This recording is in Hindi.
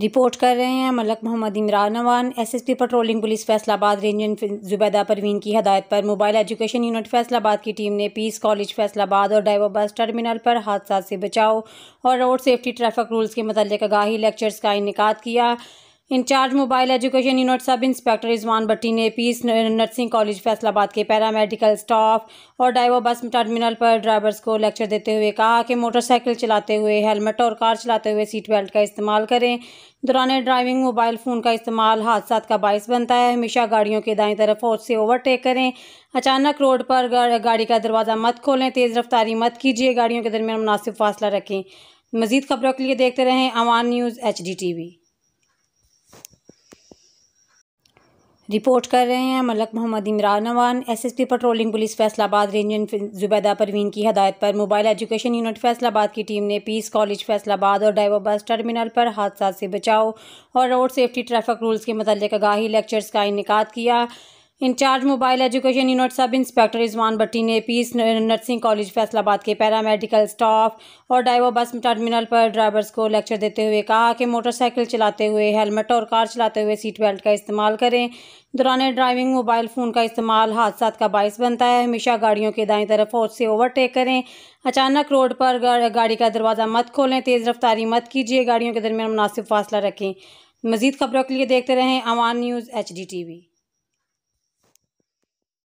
रिपोर्ट कर रहे हैं Malak Mohammad Imran Awan SSP patrolling police Faisalabad region Zubaida Parveen की हदायत पर मोबाइल एजुकेशन यूनिट फैसलाबाद की टीम ने पीस कॉलेज फैसलाबाद और डाइवर बस टर्मिनल पर हादसा से बचाओ और रोड सेफ्टी ट्रैफिक रूल्स के मतलब आगाही लेक्चर्स का इनका किया in charge mobile education unit sub inspector Rizwan Bhatti ने पीस नर्सिंग कॉलेज फैसलाबाद के पैरामेडिकल स्टाफ और डाइवो बस टर्मिनल पर ड्राइवर्स को लेक्चर देते हुए कहा कि मोटरसाइकिल चलाते हुए हेलमेट और कार चलाते हुए सीट बेल्ट का इस्तेमाल करें दौरान ड्राइविंग मोबाइल फ़ोन का इस्तेमाल हादसा का बायस बनता है हमेशा गाड़ियों के दाएं तरफ और से ओवरटेक करें अचानक रोड पर गाड़ी का दरवाज़ा मत खोलें तेज़ रफ्तारी मत कीजिए गाड़ियों के दरमियान मुनासिब फासला रखें मजीद खबरों के लिए देखते रहें Awan news H D T V report कर रहे हैं Malak Mohammad Imran Awan SSP patrolling police Faisalabad region Zubaida Parveen की हदायत पर मोबाइल एजुकेशन यूनिट फैसलाबाद की टीम ने पीस कॉलेज फैसलाबाद और डाइवर बस टर्मिनल पर हादसा से बचाओ और रोड सेफ्टी ट्रैफिक रूल्स के मतलब आगाही लेक्चर्स का इनका किया in charge mobile education unit sub inspector Rizwan Bhatti ने पीस नर्सिंग कॉलेज फैसलाबाद के पैरामेडिकल स्टाफ और डाइवो बस टर्मिनल पर ड्राइवर्स को लेक्चर देते हुए कहा कि मोटरसाइकिल चलाते हुए हेलमेट और कार चलाते हुए सीट बेल्ट का इस्तेमाल करें दौरान ड्राइविंग मोबाइल फ़ोन का इस्तेमाल हादसा का बायस बनता है हमेशा गाड़ियों के दाएं तरफ और से ओवरटेक करें अचानक रोड पर गाड़ी का दरवाज़ा मत खोलें तेज़ रफ्तारी मत कीजिए गाड़ियों के दरमियान मुनासिब फासला रखें मजीद खबरों के लिए देखते रहें Awan news H D T we